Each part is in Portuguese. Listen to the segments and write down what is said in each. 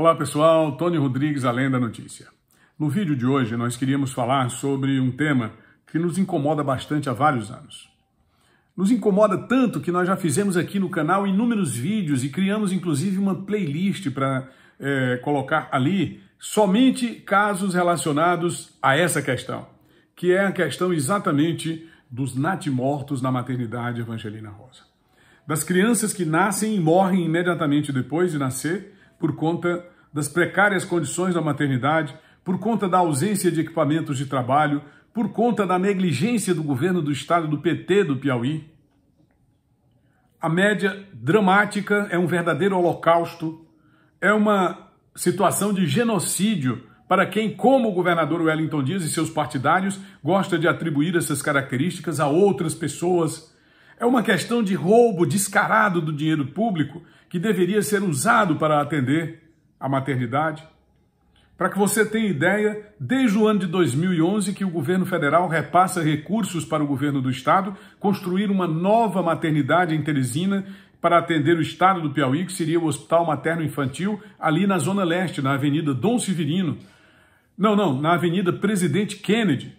Olá pessoal, Tony Rodrigues, Além da Notícia. No vídeo de hoje nós queríamos falar sobre um tema que nos incomoda bastante há vários anos. Nos incomoda tanto que nós já fizemos aqui no canal inúmeros vídeos e criamos inclusive uma playlist para é, colocar ali somente casos relacionados a essa questão, que é a questão exatamente dos natimortos na maternidade Evangelina Rosa. Das crianças que nascem e morrem imediatamente depois de nascer por conta das precárias condições da maternidade, por conta da ausência de equipamentos de trabalho, por conta da negligência do governo do estado do PT do Piauí. A média dramática é um verdadeiro holocausto, é uma situação de genocídio para quem, como o governador Wellington Dias e seus partidários, gosta de atribuir essas características a outras pessoas. É uma questão de roubo descarado do dinheiro público, que deveria ser usado para atender a maternidade? Para que você tenha ideia, desde o ano de 2011 que o governo federal repassa recursos para o governo do estado construir uma nova maternidade em Teresina para atender o estado do Piauí, que seria o Hospital Materno Infantil, ali na Zona Leste, na Avenida Dom Severino. Não, não, na Avenida Presidente Kennedy.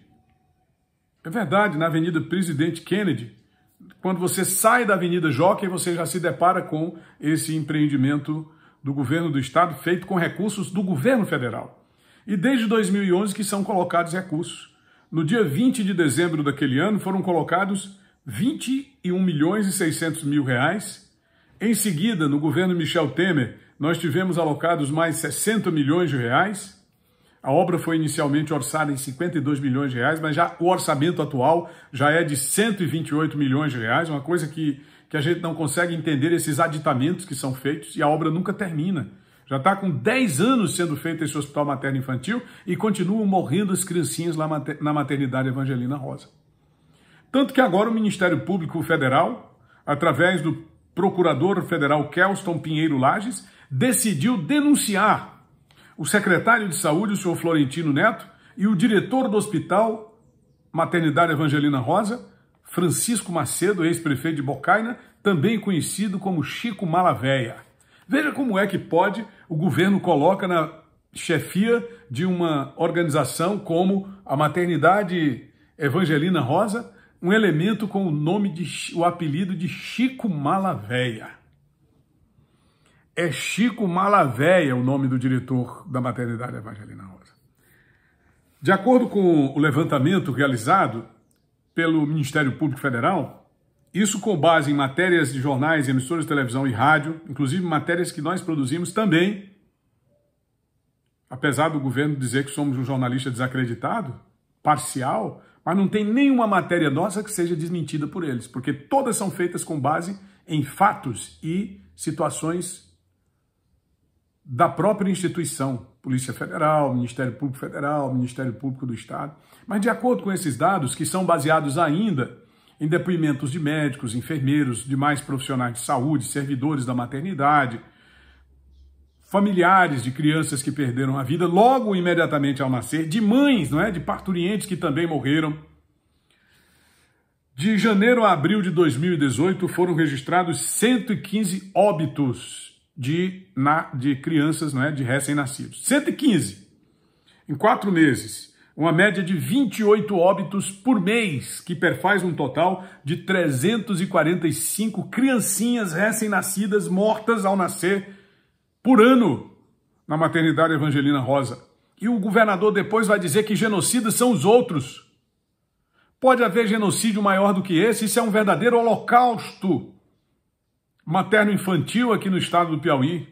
É verdade, na Avenida Presidente Kennedy quando você sai da Avenida Jockey, você já se depara com esse empreendimento do governo do estado feito com recursos do governo federal. E desde 2011 que são colocados recursos. No dia 20 de dezembro daquele ano foram colocados 21 milhões e 600 mil reais. Em seguida, no governo Michel Temer, nós tivemos alocados mais 60 milhões de reais. A obra foi inicialmente orçada em 52 milhões de reais, mas já o orçamento atual já é de 128 milhões de reais, uma coisa que, que a gente não consegue entender esses aditamentos que são feitos e a obra nunca termina. Já está com 10 anos sendo feita esse hospital materno infantil e continuam morrendo as criancinhas lá na maternidade Evangelina Rosa. Tanto que agora o Ministério Público Federal, através do Procurador Federal Kelston Pinheiro Lages, decidiu denunciar o secretário de saúde, o senhor Florentino Neto, e o diretor do hospital Maternidade Evangelina Rosa, Francisco Macedo, ex-prefeito de Bocaina, também conhecido como Chico Malaveia. Veja como é que pode o governo coloca na chefia de uma organização como a Maternidade Evangelina Rosa um elemento com o nome de o apelido de Chico Malaveia. É Chico Malavéia o nome do diretor da maternidade Evangelina Rosa. De acordo com o levantamento realizado pelo Ministério Público Federal, isso com base em matérias de jornais, emissoras de televisão e rádio, inclusive matérias que nós produzimos também. Apesar do governo dizer que somos um jornalista desacreditado, parcial, mas não tem nenhuma matéria nossa que seja desmentida por eles, porque todas são feitas com base em fatos e situações da própria instituição, Polícia Federal, Ministério Público Federal, Ministério Público do Estado. Mas, de acordo com esses dados, que são baseados ainda em depoimentos de médicos, enfermeiros, demais profissionais de saúde, servidores da maternidade, familiares de crianças que perderam a vida logo imediatamente ao nascer, de mães, não é, de parturientes que também morreram. De janeiro a abril de 2018 foram registrados 115 óbitos de, na, de crianças né, de recém-nascidos. 115 em quatro meses. Uma média de 28 óbitos por mês, que perfaz um total de 345 criancinhas recém-nascidas mortas ao nascer por ano na maternidade Evangelina Rosa. E o governador depois vai dizer que genocidas são os outros. Pode haver genocídio maior do que esse, isso é um verdadeiro holocausto materno-infantil aqui no estado do Piauí.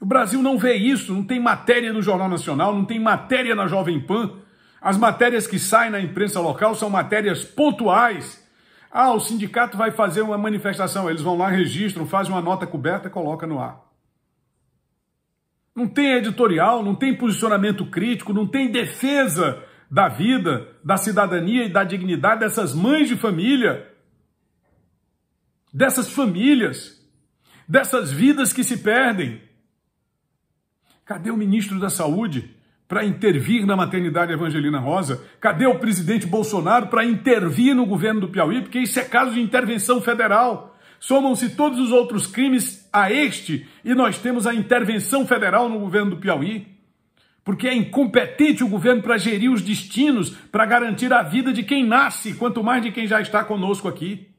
O Brasil não vê isso, não tem matéria no Jornal Nacional, não tem matéria na Jovem Pan. As matérias que saem na imprensa local são matérias pontuais. Ah, o sindicato vai fazer uma manifestação, eles vão lá, registram, fazem uma nota coberta, e coloca no ar. Não tem editorial, não tem posicionamento crítico, não tem defesa da vida, da cidadania e da dignidade dessas mães de família dessas famílias, dessas vidas que se perdem. Cadê o ministro da Saúde para intervir na maternidade Evangelina Rosa? Cadê o presidente Bolsonaro para intervir no governo do Piauí? Porque isso é caso de intervenção federal. Somam-se todos os outros crimes a este e nós temos a intervenção federal no governo do Piauí. Porque é incompetente o governo para gerir os destinos, para garantir a vida de quem nasce, quanto mais de quem já está conosco aqui.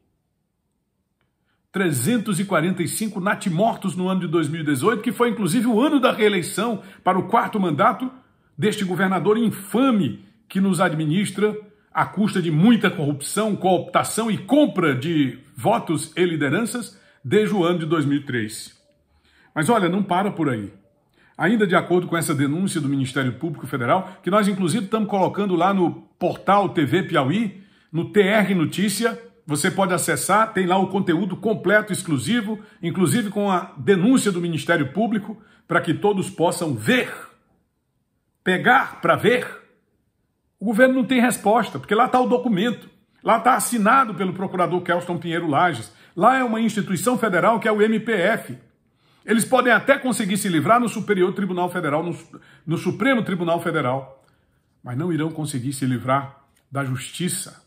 345 natimortos no ano de 2018, que foi inclusive o ano da reeleição para o quarto mandato deste governador infame que nos administra à custa de muita corrupção, cooptação e compra de votos e lideranças desde o ano de 2003. Mas olha, não para por aí. Ainda de acordo com essa denúncia do Ministério Público Federal, que nós inclusive estamos colocando lá no portal TV Piauí, no TR Notícia, você pode acessar, tem lá o conteúdo completo, exclusivo, inclusive com a denúncia do Ministério Público, para que todos possam ver, pegar para ver. O governo não tem resposta, porque lá está o documento, lá está assinado pelo procurador Kelston Pinheiro Lages, lá é uma instituição federal que é o MPF. Eles podem até conseguir se livrar no Superior Tribunal Federal, no, no Supremo Tribunal Federal, mas não irão conseguir se livrar da justiça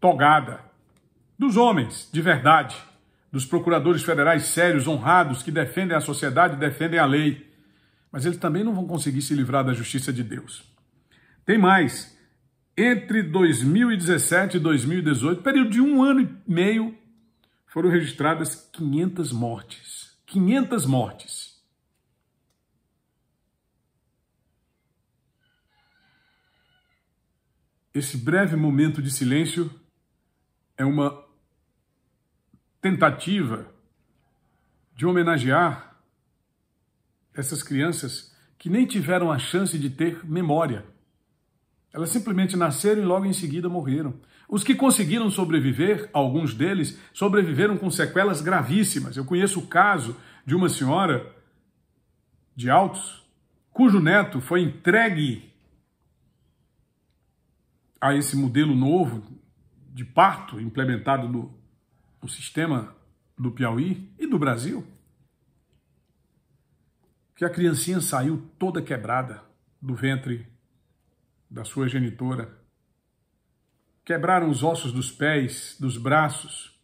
togada dos homens de verdade, dos procuradores federais sérios, honrados, que defendem a sociedade, defendem a lei. Mas eles também não vão conseguir se livrar da justiça de Deus. Tem mais. Entre 2017 e 2018, período de um ano e meio, foram registradas 500 mortes. 500 mortes. Esse breve momento de silêncio é uma tentativa de homenagear essas crianças que nem tiveram a chance de ter memória. Elas simplesmente nasceram e logo em seguida morreram. Os que conseguiram sobreviver, alguns deles, sobreviveram com sequelas gravíssimas. Eu conheço o caso de uma senhora de Altos, cujo neto foi entregue a esse modelo novo de parto implementado no, o sistema do Piauí e do Brasil, que a criancinha saiu toda quebrada do ventre da sua genitora. Quebraram os ossos dos pés, dos braços.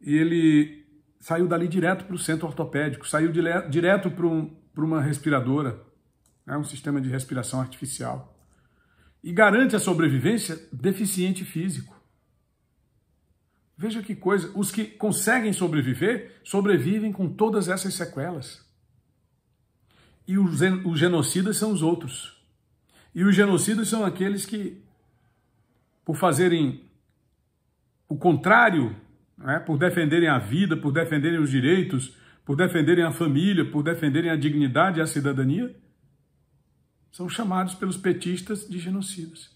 E ele saiu dali direto para o centro ortopédico, saiu direto para um, uma respiradora, né, um sistema de respiração artificial. E garante a sobrevivência deficiente físico. Veja que coisa, os que conseguem sobreviver, sobrevivem com todas essas sequelas. E os, genocidas são os outros. E os genocidas são aqueles que, por fazerem o contrário, né, por defenderem a vida, por defenderem os direitos, por defenderem a família, por defenderem a dignidade e a cidadania, são chamados pelos petistas de genocidas.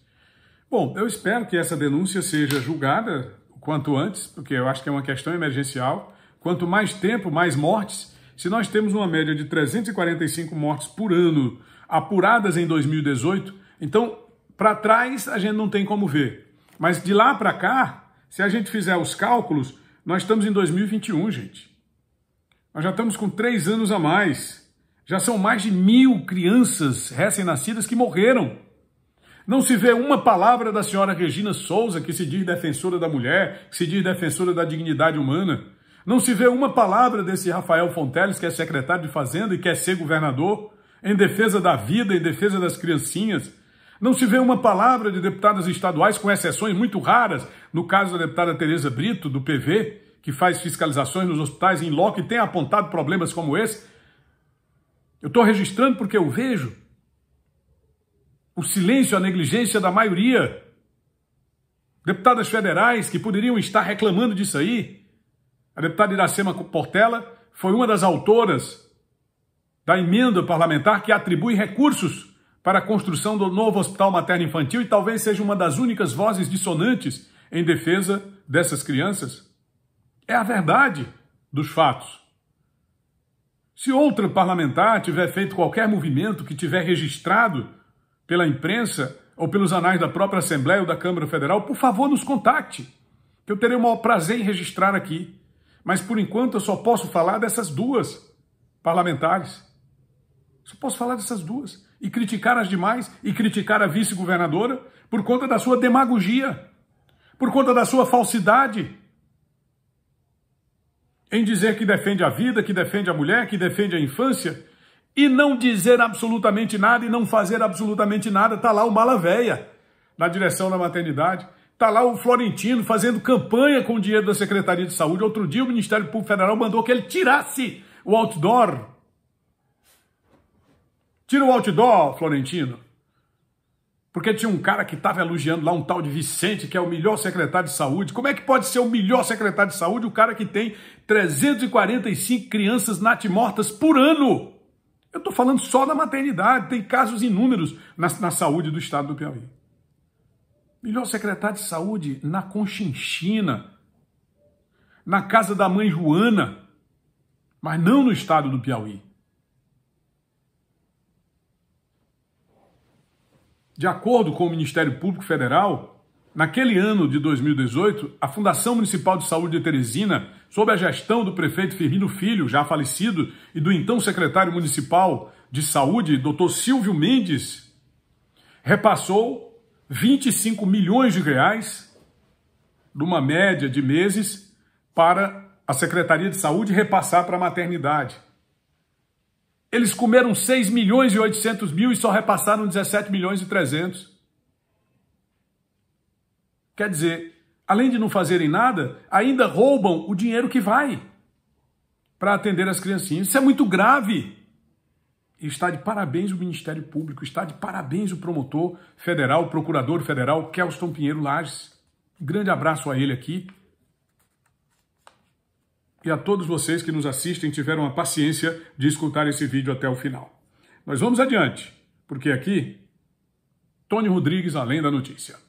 Bom, eu espero que essa denúncia seja julgada quanto antes, porque eu acho que é uma questão emergencial. Quanto mais tempo, mais mortes. Se nós temos uma média de 345 mortes por ano apuradas em 2018, então para trás a gente não tem como ver. Mas de lá para cá, se a gente fizer os cálculos, nós estamos em 2021, gente. Nós já estamos com três anos a mais. Já são mais de mil crianças recém-nascidas que morreram não se vê uma palavra da senhora Regina Souza, que se diz defensora da mulher, que se diz defensora da dignidade humana. Não se vê uma palavra desse Rafael Fonteles, que é secretário de Fazenda e quer ser governador, em defesa da vida, em defesa das criancinhas. Não se vê uma palavra de deputadas estaduais, com exceções muito raras, no caso da deputada Tereza Brito, do PV, que faz fiscalizações nos hospitais em loco e tem apontado problemas como esse. Eu estou registrando porque eu vejo o silêncio, a negligência da maioria. Deputadas federais que poderiam estar reclamando disso aí. A deputada Iracema Portela foi uma das autoras da emenda parlamentar que atribui recursos para a construção do novo hospital materno-infantil e talvez seja uma das únicas vozes dissonantes em defesa dessas crianças. É a verdade dos fatos. Se outra parlamentar tiver feito qualquer movimento que tiver registrado pela imprensa ou pelos anais da própria Assembleia ou da Câmara Federal, por favor, nos contacte, que eu terei o maior prazer em registrar aqui. Mas por enquanto eu só posso falar dessas duas parlamentares. Só posso falar dessas duas. E criticar as demais, e criticar a vice-governadora por conta da sua demagogia, por conta da sua falsidade. Em dizer que defende a vida, que defende a mulher, que defende a infância, e não dizer absolutamente nada e não fazer absolutamente nada. Está lá o Malavéia na direção da maternidade. Está lá o Florentino fazendo campanha com o dinheiro da Secretaria de Saúde. Outro dia, o Ministério Público Federal mandou que ele tirasse o outdoor. Tira o outdoor, Florentino. Porque tinha um cara que estava elogiando lá um tal de Vicente, que é o melhor secretário de saúde. Como é que pode ser o melhor secretário de saúde o cara que tem 345 crianças natimortas por ano? Eu estou falando só da maternidade, tem casos inúmeros na, na saúde do estado do Piauí. Melhor secretário de saúde na Conchinchina, na casa da mãe Joana, mas não no estado do Piauí. De acordo com o Ministério Público Federal, Naquele ano de 2018, a Fundação Municipal de Saúde de Teresina, sob a gestão do prefeito Firmino Filho, já falecido, e do então secretário municipal de saúde, Dr. Silvio Mendes, repassou 25 milhões de reais, numa média de meses, para a Secretaria de Saúde repassar para a maternidade. Eles comeram 6 milhões e 800 mil e só repassaram 17 milhões e 300. Quer dizer, além de não fazerem nada, ainda roubam o dinheiro que vai para atender as criancinhas. Isso é muito grave. está de parabéns o Ministério Público, está de parabéns o promotor federal, o procurador federal, Kelston Pinheiro Lages. Um grande abraço a ele aqui. E a todos vocês que nos assistem tiveram a paciência de escutar esse vídeo até o final. Nós vamos adiante, porque aqui, Tony Rodrigues, além da notícia.